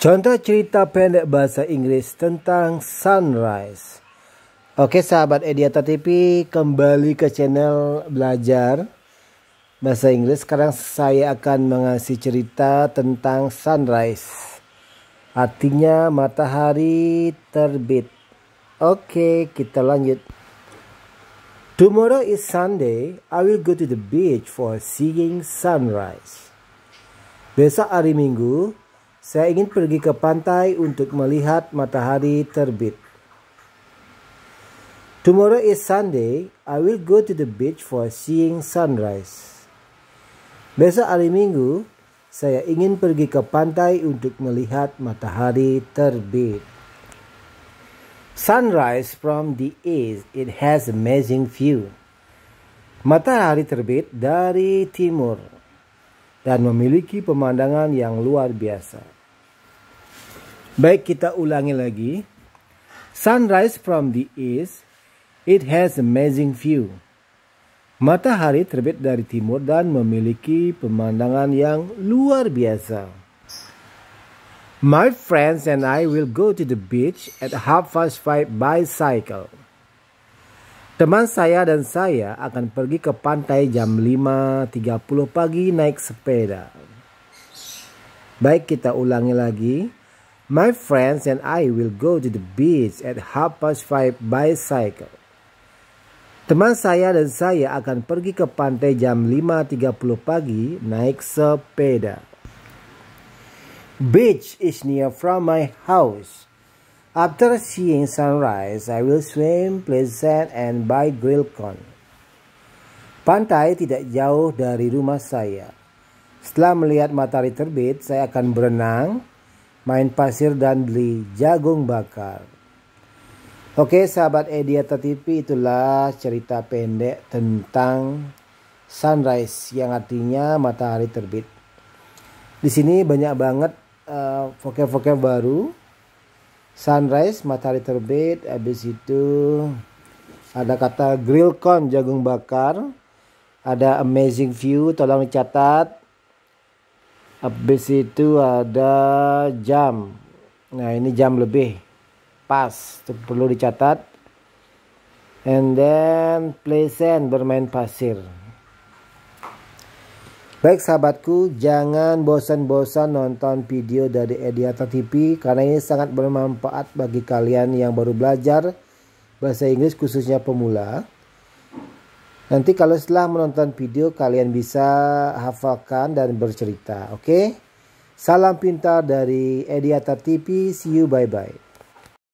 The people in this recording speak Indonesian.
Contoh cerita pendek bahasa Inggris tentang sunrise. Oke sahabat Ediata TV kembali ke channel belajar bahasa Inggris. Sekarang saya akan mengasih cerita tentang sunrise. Artinya matahari terbit. Oke kita lanjut. Tomorrow is Sunday. I will go to the beach for seeing sunrise. Besok hari Minggu, saya ingin pergi ke pantai untuk melihat matahari terbit. Tomorrow is Sunday. I will go to the beach for seeing sunrise. Besok hari Minggu, saya ingin pergi ke pantai untuk melihat matahari terbit. Sunrise from the east, it has amazing view. Matahari terbit dari timur dan memiliki pemandangan yang luar biasa. Baik, kita ulangi lagi. Sunrise from the east, it has amazing view. Matahari terbit dari timur dan memiliki pemandangan yang luar biasa. My friends and I will go to the beach at half past five by cycle. Teman saya dan saya akan pergi ke pantai jam 5.30 pagi naik sepeda. Baik, kita ulangi lagi. My friends and I will go to the beach at half past five by cycle. Teman saya dan saya akan pergi ke pantai jam 5.30 pagi naik sepeda. Beach is near from my house. After seeing sunrise, I will swim, play sand, and buy grill corn. Pantai tidak jauh dari rumah saya. Setelah melihat matahari terbit, saya akan berenang, main pasir dan beli jagung bakar. Oke sahabat Ediata TV itulah cerita pendek tentang sunrise yang artinya matahari terbit. Di sini banyak banget vokab vokab uh, baru. Sunrise, matahari terbit, habis itu ada kata grill corn jagung bakar, ada amazing view, tolong dicatat habis itu ada jam nah ini jam lebih pas itu perlu dicatat and then play sand bermain pasir Baik sahabatku, jangan bosan-bosan nonton video dari Ediata TV karena ini sangat bermanfaat bagi kalian yang baru belajar bahasa Inggris khususnya pemula. Nanti kalau setelah menonton video kalian bisa hafalkan dan bercerita, oke? Okay? Salam pintar dari Ediata TV, see you bye bye.